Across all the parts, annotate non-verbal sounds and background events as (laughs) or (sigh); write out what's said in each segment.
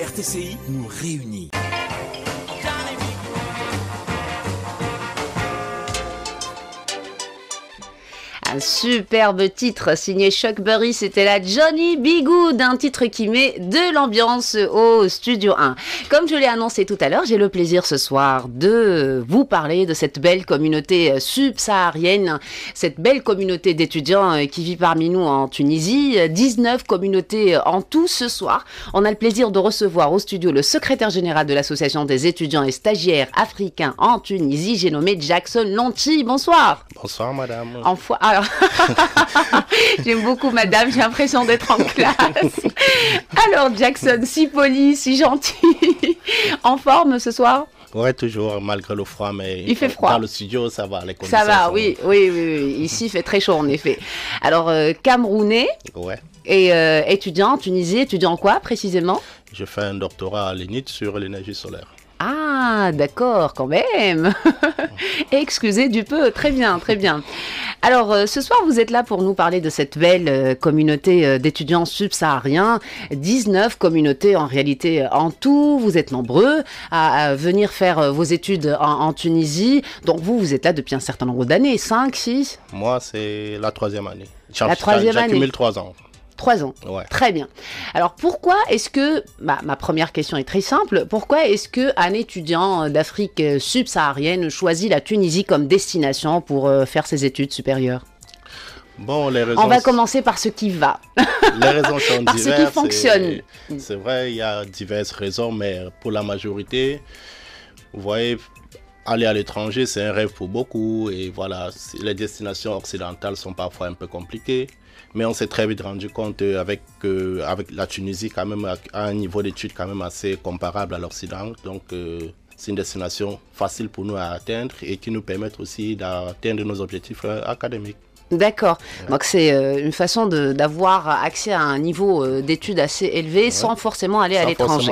RTCI nous réunit. Un superbe titre signé Chuck Berry, c'était la Johnny Bigood, un titre qui met de l'ambiance au Studio 1. Comme je l'ai annoncé tout à l'heure, j'ai le plaisir ce soir de vous parler de cette belle communauté subsaharienne, cette belle communauté d'étudiants qui vit parmi nous en Tunisie, 19 communautés en tout ce soir. On a le plaisir de recevoir au studio le secrétaire général de l'association des étudiants et stagiaires africains en Tunisie, j'ai nommé Jackson Lonti. Bonsoir. Bonsoir madame. En alors, (laughs) J'aime beaucoup madame, j'ai l'impression d'être en classe. (laughs) Alors Jackson, si poli, si gentil, (laughs) en forme ce soir Ouais, toujours, malgré le froid, mais il fait froid. Dans le studio, ça va, les conditions. Ça va, oui, oui, Ici, il fait très chaud, en effet. Alors, euh, Camerounais. Et euh, étudiant en Tunisie, étudiant quoi précisément Je fais un doctorat à l'ENIT sur l'énergie solaire. Ah, d'accord, quand même. (laughs) Excusez du peu. Très bien, très bien. Alors, euh, ce soir, vous êtes là pour nous parler de cette belle euh, communauté euh, d'étudiants subsahariens. 19 communautés en réalité en tout. Vous êtes nombreux à, venir faire vos études en, Tunisie. Donc, vous, vous êtes là depuis un certain nombre d'années. 5, 6 Moi, c'est la troisième année. La troisième année. J'accumule 3 ans. Trois ans. Très bien. Alors pourquoi est-ce que, bah, ma première question est très simple, pourquoi est-ce que un étudiant euh, d'Afrique euh, subsaharienne choisit la Tunisie comme destination pour euh, faire ses études supérieures Bon, On va commencer par ce qui va. Les raisons (laughs) sont par ce qui fonctionne. C'est vrai, il y a diverses raisons, mais pour la majorité, vous voyez, aller à l'étranger, c'est un rêve pour beaucoup. Et voilà, les destinations occidentales sont parfois un peu compliquées. Mais on s'est très vite rendu compte euh, avec, euh, avec la Tunisie, quand même, à un niveau d'études quand même assez comparable à l'Occident. Donc, euh, c'est une destination facile pour nous à atteindre et qui nous permet aussi d'atteindre nos objectifs académiques. D'accord. Donc c'est euh, une façon d'avoir accès à un niveau euh, d'études assez élevé sans forcément aller à l'étranger.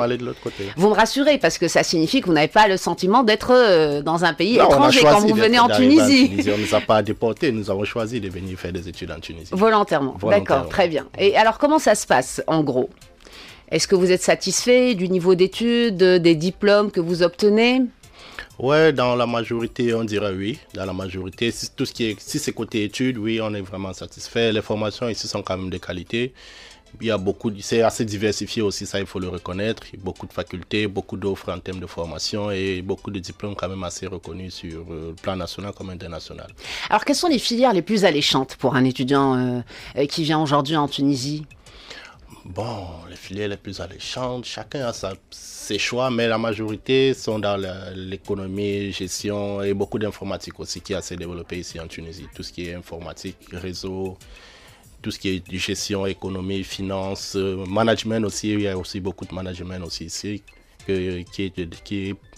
Vous me rassurez parce que ça signifie que vous n'avez pas le sentiment d'être euh, dans un pays étranger quand vous venez en Tunisie. On ne nous a pas déportés, nous avons choisi de venir faire des études en Tunisie. Volontairement. D'accord, très bien. Et alors comment ça se passe en gros Est-ce que vous êtes satisfait du niveau d'études, des diplômes que vous obtenez Ouais, dans la majorité, on dirait oui. Dans la majorité, si, tout ce qui est, si c'est côté études, oui, on est vraiment satisfait. Les formations ici sont quand même de qualité. Il y a beaucoup, c'est assez diversifié aussi, ça il faut le reconnaître. beaucoup de facultés, beaucoup d'offres en termes de formation et beaucoup de diplômes quand même assez reconnus sur euh, le plan national comme international. Alors, quelles sont les filières les plus alléchantes pour un étudiant euh, euh, qui vient aujourd'hui en Tunisie bon, les filières les plus alléchantes, chacun a ses choix, mais la majorité sont dans l'économie, gestion et beaucoup d'informatique aussi qui a assez développé ici en Tunisie. Tout ce qui est informatique, réseau, tout ce qui est gestion, économie, finance, euh, management aussi, il y a aussi beaucoup de management aussi ici qui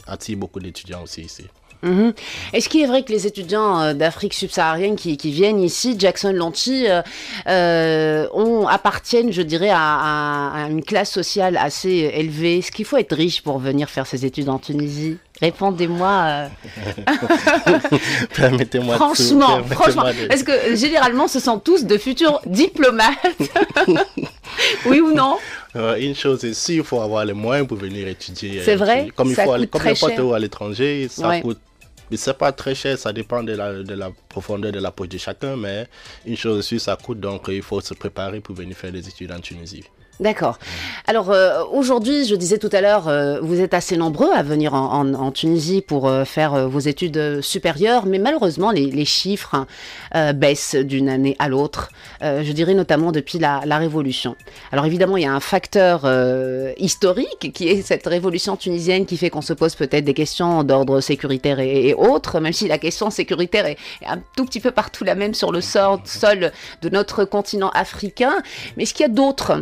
attire beaucoup d'étudiants aussi ici. Mhm. Est-ce qu'il est vrai que les étudiants euh, d'Afrique subsaharienne qui, viennent ici, Jackson Lanty, euh, euh, ont, appartiennent, je dirais, à, une classe sociale assez élevée Est-ce qu'il faut être riche pour venir faire ses études en Tunisie Répondez-moi. (laughs) Permettez-moi. Franchement, Permettez franchement, est-ce que généralement, ce sont tous de futurs (laughs) diplomates. (laughs) oui ou non une chose est si il faut avoir les moyens pour venir étudier. C'est vrai. Comme il faut aller, comme à l'étranger, ça coûte mais c'est pas très cher, ça dépend de la, profondeur de la poche de chacun, mais une chose est ça coûte, donc il faut se préparer pour venir faire des études en Tunisie. D'accord. Alors euh, aujourd'hui, je disais tout à l'heure, euh, vous êtes assez nombreux à venir en, Tunisie pour euh, faire vos études supérieures, mais malheureusement, les, chiffres baissent d'une année à l'autre, je dirais notamment depuis la, Révolution. Alors évidemment, il y a un facteur historique qui est cette révolution tunisienne qui fait qu'on se pose peut-être des questions d'ordre sécuritaire et, autres, même si la question sécuritaire est, un tout petit peu partout la même sur le sol de notre continent africain. Mais est-ce qu'il y a d'autres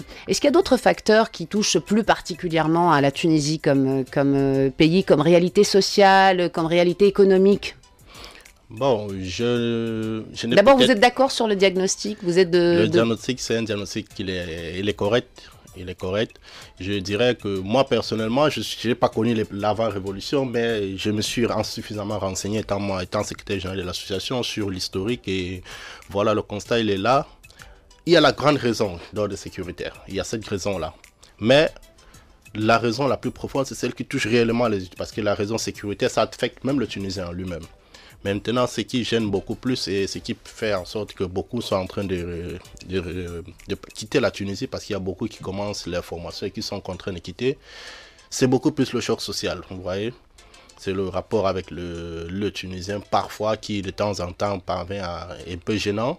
d'autres facteurs qui touchent plus particulièrement à la Tunisie comme, comme euh, pays, comme réalité sociale, comme réalité économique Bon, je, D'abord, vous êtes d'accord sur le diagnostic vous êtes de, Le diagnostic, c'est un diagnostic qui est, il est correct. Il est correct. Je dirais que moi, personnellement, je n'ai pas connu l'avant-révolution, mais je me suis suffisamment renseigné, étant, moi, étant secrétaire général de l'association, sur l'historique. Et voilà, le constat, il est là il y a la grande raison d'ordre sécuritaire. Il y a cette raison-là. Mais la raison la plus profonde, c'est celle qui touche réellement les Parce que la raison sécuritaire, ça affecte même le Tunisien en lui-même. Maintenant, ce qui gêne beaucoup plus et ce qui fait en sorte que beaucoup sont en train de, quitter la Tunisie parce qu'il y a beaucoup qui commencent leur formation et qui sont contraints de quitter, c'est beaucoup plus le choc social, vous voyez c'est le rapport avec le, Tunisien parfois qui de temps en temps parvient à un peu gênant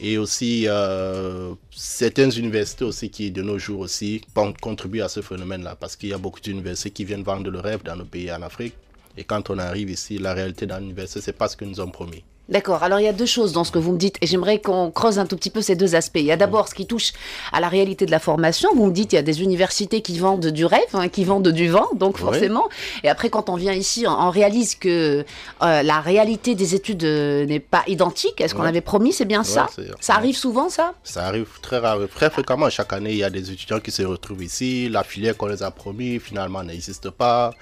et aussi euh, certaines universités aussi qui de nos jours aussi contribuent à ce phénomène là parce qu'il y a beaucoup d'universités qui viennent vendre le rêve dans nos pays en Afrique et quand on arrive ici la réalité dans l'université c'est pas ce que nous ont promis D'accord. Alors il y a deux choses dans ce que vous me dites et j'aimerais qu'on creuse un tout petit peu ces deux aspects. Il y a d'abord ce qui touche à la réalité de la formation. Vous me dites il y a des universités qui vendent du rêve, hein, qui vendent du vent, donc forcément. Et après quand on vient ici, on, réalise que euh, la réalité des études euh, n'est pas identique. Est-ce qu'on avait promis C'est bien ça Ça arrive souvent ça Ça arrive très très fréquemment. Chaque année il y a des étudiants qui se retrouvent ici. La filière qu'on les a promis finalement n'existe pas.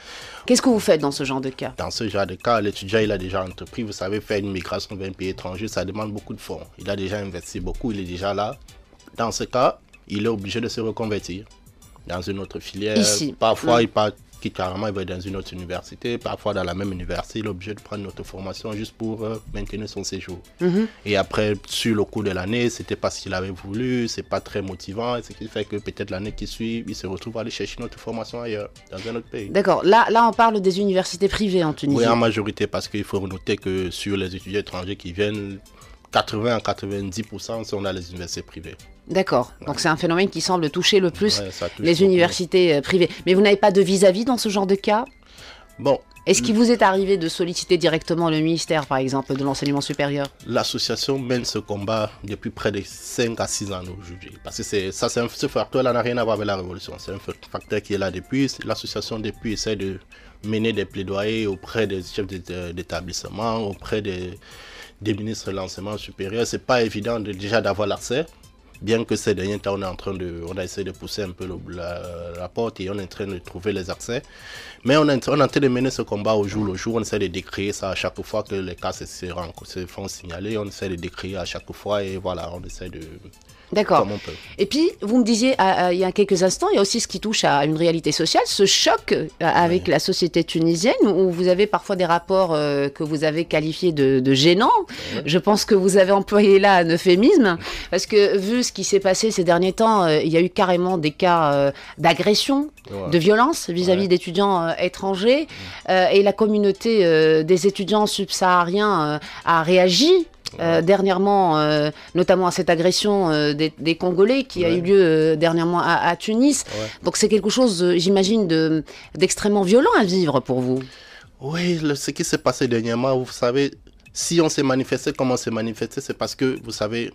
Qu'est-ce que vous faites dans ce genre de cas Dans ce genre de cas, l'étudiant, il a déjà entrepris. Vous savez, faire une migration vers un pays étranger, ça demande beaucoup de fonds. Il a déjà investi beaucoup, il est déjà là. Dans ce cas, il est obligé de se reconvertir dans une autre filière. Parfois, mm. il part qui carrément va dans une autre université, parfois dans la même université, il est obligé de prendre une notre formation juste pour euh, maintenir son séjour. Mhm. Et après, sur le cours de l'année, c'était pas ce qu'il avait voulu, c'est pas très motivant, ce qui fait que peut-être l'année qui suit, il se retrouve à aller chercher une autre formation ailleurs, dans un autre pays. D'accord, là, là on parle des universités privées en Tunisie. Oui, en majorité, parce qu'il faut noter que sur les étudiants étrangers qui viennent, 80 à 90% sont dans les universités privées. D'accord. Donc c'est un phénomène qui semble toucher le plus les universités euh, privées. Mais vous n'avez pas de vis-à-vis dans ce genre de cas Bon. Est-ce qu'il vous est arrivé de solliciter directement le ministère, par exemple, de l'enseignement supérieur L'association mène ce combat depuis près de 5 à 6 ans aujourd'hui. Parce que ça, un, ce facteur-là n'a rien à voir avec la révolution. C'est un facteur qui est là depuis. L'association, depuis, essaie de mener des plaidoyers auprès des chefs euh, d'établissement, auprès des, ministres de l'enseignement supérieur. C'est pas évident de, déjà d'avoir l'accès bien que ces derniers temps, on est en train de, on a essayé de pousser un peu le, la, porte et on est en train de trouver les accès. Mais on est, en train de mener ce combat au jour le jour. On essaie de décrire ça à chaque fois que les cas se, se font signaler. On essaie de décrire à chaque fois et voilà, on essaie de, D'accord. Et puis, vous me disiez il y a quelques instants, il y a aussi ce qui touche à une réalité sociale, ce choc euh, avec la société tunisienne, où vous avez parfois des rapports euh, que vous avez qualifiés de, gênants. Je pense que vous avez employé là un euphémisme, parce que vu ce qui s'est passé ces derniers temps, euh, il y a eu carrément des cas d'agression, de violence vis-à-vis d'étudiants étrangers, et la communauté des étudiants subsahariens a réagi euh, dernièrement, euh, notamment à cette agression euh, des, Congolais qui a eu lieu dernièrement à, Tunis. Donc c'est quelque chose, j'imagine, d'extrêmement violent à vivre pour vous. Oui, ce qui s'est passé dernièrement, vous savez, si on s'est manifesté comme on s'est manifesté, c'est parce que, vous savez,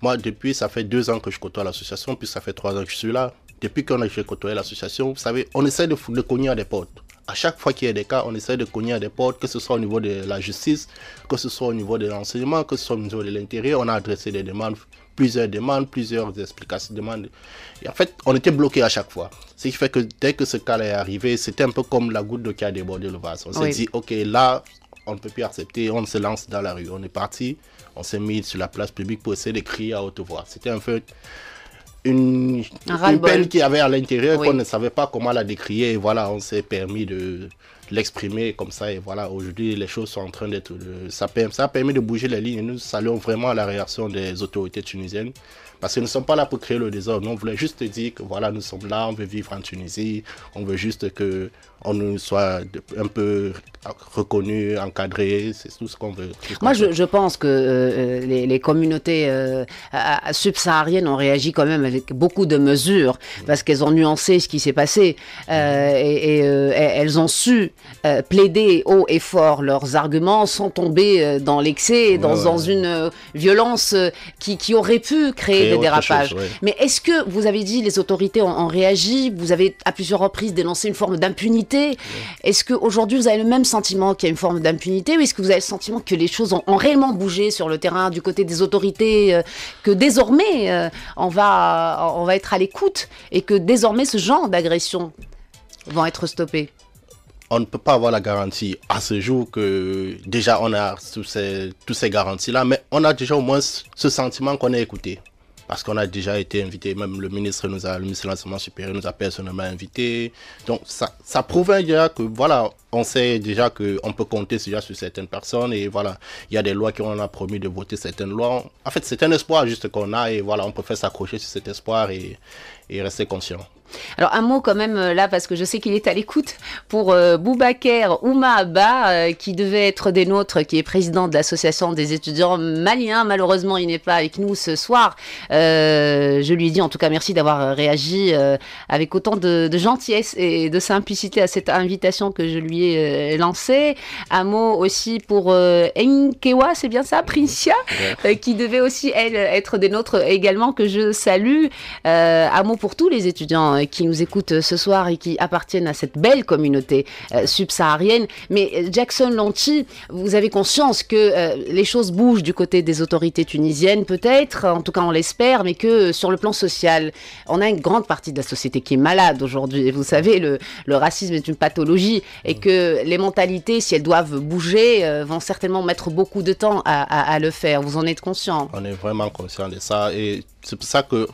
moi, depuis, ça fait deux ans que je côtoie l'association, puis ça fait trois ans que je suis là. Depuis qu'on a côtoyé l'association, vous savez, on essaie de, de cogner à des portes à chaque fois qu'il y a des cas, on essaie de cogner à des portes, que ce soit au niveau de la justice, que ce soit au niveau de l'enseignement, que ce soit au niveau de l'intérieur. On a adressé des demandes, plusieurs demandes, plusieurs explications, demandes. Et en fait, on était bloqué à chaque fois. Ce qui fait que dès que ce cas est arrivé, c'était un peu comme la goutte d'eau qui a débordé le vase. On s'est dit, OK, là, on ne peut plus accepter, on se lance dans la rue. On est parti, on s'est mis sur la place publique pour essayer de crier à haute voix. C'était un feu une, peine qu'il avait à l'intérieur qu'on ne savait pas comment la décrier. Et voilà, on s'est permis de l'exprimer comme ça. Et voilà, aujourd'hui, les choses sont en train d'être. Euh, ça, ça a permis de bouger les lignes. Et nous saluons vraiment la réaction des autorités tunisiennes. Parce que nous ne sommes pas là pour créer le désordre. nous voulons juste dire que voilà, nous sommes là, on veut vivre en Tunisie. On veut juste que on nous soit un peu reconnu, encadré, c'est tout ce qu'on veut. Moi, je, pense que euh, euh, les, communautés euh, subsahariennes ont réagi quand même avec beaucoup de mesures, parce qu'elles ont nuancé ce qui s'est passé, et, elles ont su plaider haut et fort leurs arguments sans tomber dans l'excès, dans, une violence qui, qui, aurait pu créer, le des dérapages. Mais est-ce que, vous avez dit, les autorités ont, ont réagi, vous avez à plusieurs reprises dénoncé une forme d'impunité est-ce qu'aujourd'hui, vous avez le même sentiment qu'il y a une forme d'impunité ou est-ce que vous avez le sentiment que les choses ont, réellement bougé sur le terrain du côté des autorités, euh, que désormais, euh, on, va, on va être à l'écoute et que désormais, ce genre d'agression vont être stoppées on ne peut pas avoir la garantie à ce jour que déjà on a toutes ces, toutes ces garanties-là, mais on a déjà au moins ce sentiment qu'on est écouté parce qu'on a déjà été invité, même le ministre nous a, le ministre de l'enseignement supérieur nous a personnellement invité. Donc ça, ça prouve déjà que voilà, on sait déjà qu'on peut compter déjà sur certaines personnes et voilà, il y a des lois qui a promis de voter certaines lois. En fait, c'est un espoir juste qu'on a et voilà, on préfère s'accrocher sur cet espoir et, rester conscient. Alors un mot quand même euh, là parce que je sais qu'il est à l'écoute pour euh, Boubaker Ouma Abba euh, qui devait être des nôtres, qui est président de l'association des étudiants maliens. Malheureusement, il n'est pas avec nous ce soir. je lui dis en tout cas merci d'avoir réagi avec autant de, de gentillesse et de simplicité à cette invitation que je lui euh, lancé. Un mot aussi pour euh, Enkewa, c'est bien ça, Princia, euh, qui devait aussi, elle, être des nôtres également, que je salue. un mot pour tous les étudiants qui nous écoutent ce soir et qui appartiennent à cette belle communauté subsaharienne. Mais Jackson Lanti, vous avez conscience que les choses bougent du côté des autorités tunisiennes, peut-être, en tout cas on l'espère, mais que sur le plan social, on a une grande partie de la société qui est malade aujourd'hui. Et vous savez, le, le racisme est une pathologie et mm. que les mentalités, si elles doivent bouger, euh, vont certainement mettre beaucoup de temps à, le faire. Vous en êtes conscient On est vraiment conscient de ça. Et c'est pour ça que,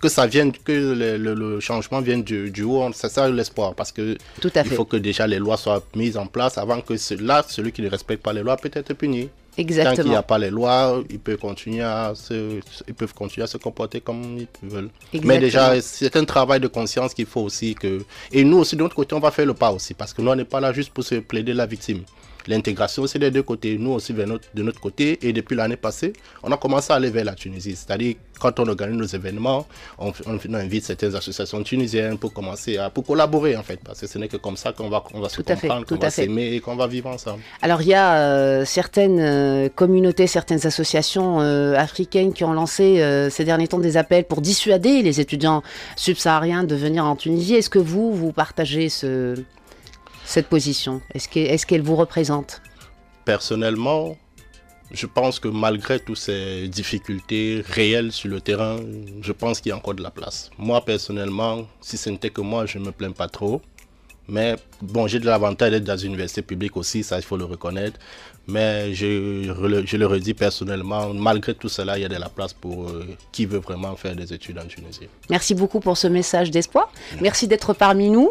que, ça vienne, que le, changement vienne du, haut. C'est ça l'espoir. Parce que il faut que déjà les lois soient mises en place avant que là, celui qui ne respecte pas les lois peut être puni. Exactement. Tant qu'il n'y a pas les lois, ils peuvent continuer à se, peuvent continuer à se comporter comme ils veulent. Mais déjà, c'est un travail de conscience qu'il faut aussi que. Et nous aussi, de notre côté, on va faire le pas aussi, parce que nous, on n'est pas là juste pour se plaider la victime. L'intégration, c'est des deux côtés. Nous aussi, de notre, côté. Et depuis l'année passée, on a commencé à aller vers la Tunisie. C'est-à-dire, quand on organise nos événements, on, invite certaines associations tunisiennes pour commencer à pour collaborer, en fait. Parce que ce n'est que comme ça qu'on va, on va se comprendre, qu'on va s'aimer et qu'on va vivre ensemble. Alors, il y a euh, certaines euh, communautés, certaines associations euh, africaines qui ont lancé ces derniers temps des appels pour dissuader les étudiants subsahariens de venir en Tunisie. Est-ce que vous, vous partagez ce, cette position Est-ce qu'elle vous représente Personnellement, je pense que malgré toutes ces difficultés réelles sur le terrain, je pense qu'il y a encore de la place. Moi, personnellement, si ce n'était que moi, je ne me plains pas trop. Mais bon, j'ai de l'avantage d'être dans une université publique aussi, ça il faut le reconnaître. Mais je, le redis personnellement, malgré tout cela, il y a de la place pour euh, qui veut vraiment faire des études en Tunisie. Merci beaucoup pour ce message d'espoir. Merci d'être parmi nous.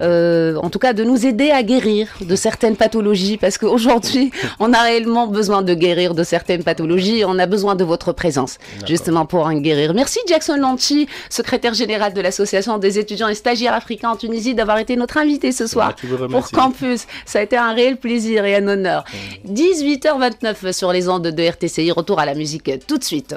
Euh, en tout cas, de nous aider à guérir de (laughs) certaines pathologies, parce qu'aujourd'hui, (laughs) on a réellement besoin de guérir de certaines pathologies. on a besoin de votre présence, justement, pour en guérir. Merci Jackson Lanti, secrétaire général de l'Association des étudiants et stagiaires africains en Tunisie, d'avoir été notre invité ce soir bah, pour Campus. Ça a été un réel plaisir et un honneur. 18h29 sur les ondes de RTCI. Retour à la musique tout de suite.